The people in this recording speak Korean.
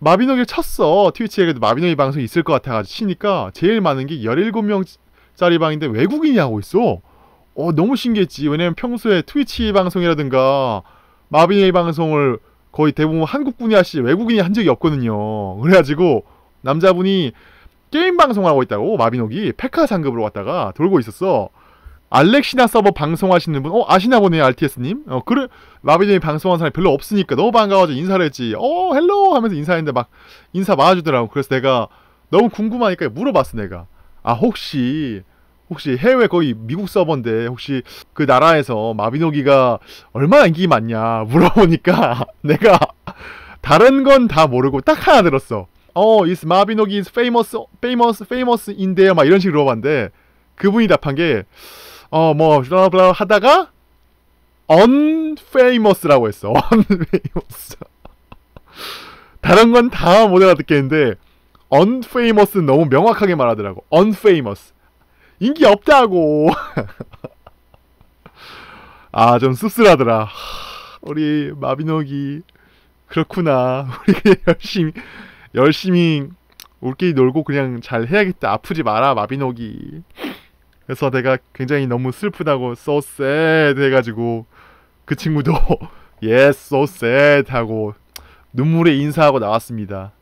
마비노기를 쳤어. 트위치에 그도 마비노기 방송 이 있을 것 같아가지고 치니까 제일 많은 게 17명짜리 방인데 외국인이 하고 있어. 어, 너무 신기했지. 왜냐면 평소에 트위치 방송이라든가 마비노기 방송을 거의 대부분 한국분이 하시 외국인이 한 적이 없거든요. 그래가지고 남자분이 게임 방송을 하고 있다고 마비노기 페카 상급으로 왔다가 돌고 있었어. 알렉시나 서버 방송하시는 분, 어, 아시나 보네요, RTS님. 어, 그래, 마비님이 방송한 사람이 별로 없으니까 너무 반가워서 인사를 했지. 어, 헬로! 하면서 인사했는데 막, 인사 많아주더라고. 그래서 내가 너무 궁금하니까 물어봤어, 내가. 아, 혹시, 혹시 해외 거의 미국 서버인데, 혹시 그 나라에서 마비노기가 얼마나 인기 많냐 물어보니까 내가 다른 건 다 모르고 딱 하나 들었어. 어, is 마비노기 is famous, famous, famous인데요. 막 이런 식으로 물어봤는데, 그분이 답한 게, 어뭐 블라블라 하다가 언 n f a m o 라고 했어. 언 n f a m o 다른 건 다못 알아듣겠는데 언 n f a m o 는 너무 명확하게 말하더라고. 언 n f a m o 인기 없다고. 아, 좀 씁쓸하더라. 우리 마비노기 그렇구나. 우리 열심히 열심히 울리끼 놀고 그냥 잘 해야겠다. 아프지 마라, 마비노기. 그래서 내가 굉장히 너무 슬프다고 so sad 해가지고 그 친구도 yes so sad 하고 눈물에 인사하고 나왔습니다.